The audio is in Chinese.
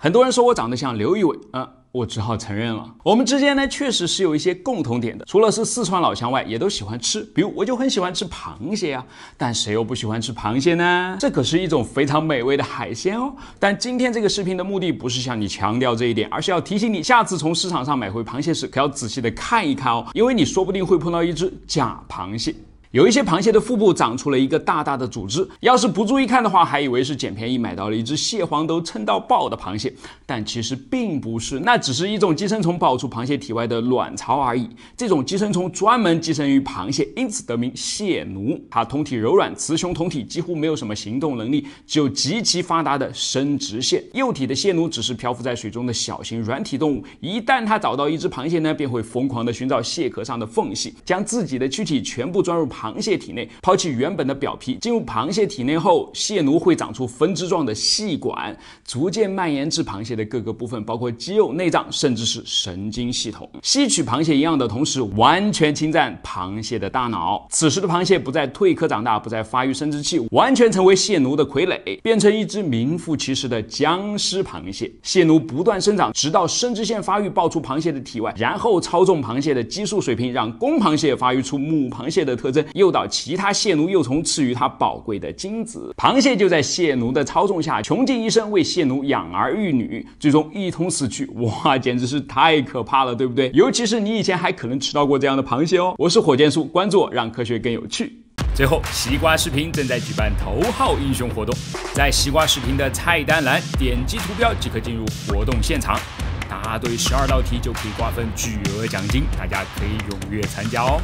很多人说我长得像刘仪伟嗯，我只好承认了。我们之间呢，确实是有一些共同点的，除了是四川老乡外，也都喜欢吃。比如我就很喜欢吃螃蟹呀，但谁又不喜欢吃螃蟹呢？这可是一种非常美味的海鲜哦。但今天这个视频的目的不是向你强调这一点，而是要提醒你，下次从市场上买回螃蟹时，可要仔细的看一看哦，因为你说不定会碰到一只假螃蟹。有一些螃蟹的腹部长出了一个大大的组织，要是不注意看的话，还以为是捡便宜买到了一只蟹黄都撑到爆的螃蟹，但其实并不是，那只是一种寄生虫爆出螃蟹体外的卵巢而已。这种寄生虫专门寄生于螃蟹，因此得名蟹奴。它通体柔软，雌雄同体，几乎没有什么行动能力，只有极其发达的生殖腺。幼体的蟹奴只是漂浮在水中的小型软体动物，一旦它找到一只螃蟹呢，便会疯狂地寻找蟹壳上的缝隙，将自己的躯体全部钻入螃螃蟹体内抛弃原本的表皮，进入螃蟹体内后，蟹奴会长出分支状的细管，逐渐蔓延至螃蟹的各个部分，包括肌肉、内脏，甚至是神经系统。吸取螃蟹营养的同时，完全侵占螃蟹的大脑。此时的螃蟹不再蜕壳长大，不再发育生殖器，完全成为蟹奴的傀儡，变成一只名副其实的僵尸螃蟹。蟹奴不断生长，直到生殖腺发育，爆出螃蟹的体外，然后操纵螃蟹的激素水平，让公螃蟹发育出母螃蟹的特征。诱导其他蟹奴幼虫赐予它宝贵的精子，螃蟹就在蟹奴的操纵下穷尽一生为蟹奴养儿育女，最终一同死去。哇，简直是太可怕了，对不对？尤其是你以前还可能吃到过这样的螃蟹哦。我是火箭叔，关注我，让科学更有趣。最后，西瓜视频正在举办头号英雄活动，在西瓜视频的菜单栏点击图标即可进入活动现场，答对十二道题就可以瓜分巨额奖金，大家可以踊跃参加哦。